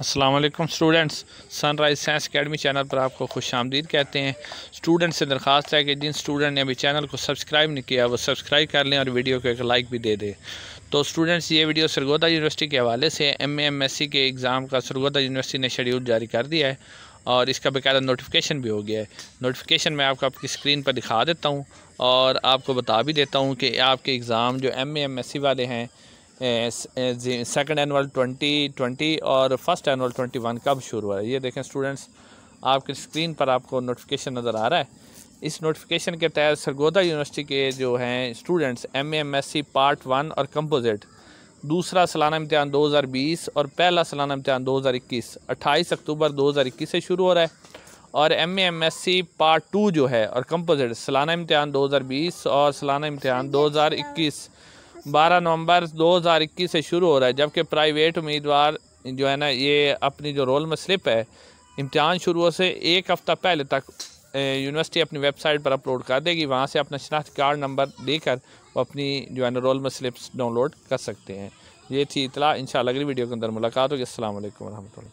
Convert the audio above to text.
Aslam students sunrise science academy channel पर आपको खुश आमदीद कहते हैं स्टूडेंट से दरख्वास्त है कि जिन स्टूडेंट ने अभी चैनल को सब्सक्राइब नहीं किया वो सब्सक्राइब कर लें और वीडियो को एक लाइक भी दे दें तो स्टूडेंट्स ये वीडियो सरगोदा यूनिवर्सिटी के हवाले से एम एम एस सी के एग्ज़ाम का सरगोदा यूनिवर्सिटी ने शेड्यूल जारी कर दिया है और इसका बकायदा नोटिफिकेशन भी हो गया है नोटिफिकेशन मैं आपको आपकी स्क्रीन पर दिखा देता हूँ और आपको बता भी देता हूँ कि आपके एग्ज़ाम जो एम एम एस सी वाले हैं सेकंड एनुअल 2020 और फर्स्ट एनुअल 21 कब शुरू हुआ है ये देखें स्टूडेंट्स आपके स्क्रीन पर आपको नोटिफिकेशन नज़र आ रहा है इस नोटिफिकेशन के तहत सरगोदा यूनिवर्सिटी के जो हैं students M M S C part one और कंपोजिट दूसरा सालाना इम्तहान 2020 और पहला सालाना इम्तहान 2021 28 अक्टूबर 2021 से शुरू हो रहा है और M M S C part two जो है और कंपोजिट सालाना इम्तहान 2020 और सालाना इम्तहान 2021 अच्छा, बारह नवंबर दो हज़ार इक्कीस से शुरू हो रहा है जबकि प्राइवेट उम्मीदवार जो है ना ये अपनी जो रोल में स्लिप है इम्तहान शुरू से एक हफ़्ता पहले तक यूनिवर्सिटी अपनी वेबसाइट पर अपलोड कर देगी वहाँ से अपना शनाख्त कार्ड नंबर देकर वो अपनी जो है ना रोल में स्लिप्स डाउनलोड कर सकते हैं ये थी इतला इन अगली वीडियो के अंदर मुलाकात होगी असल वरह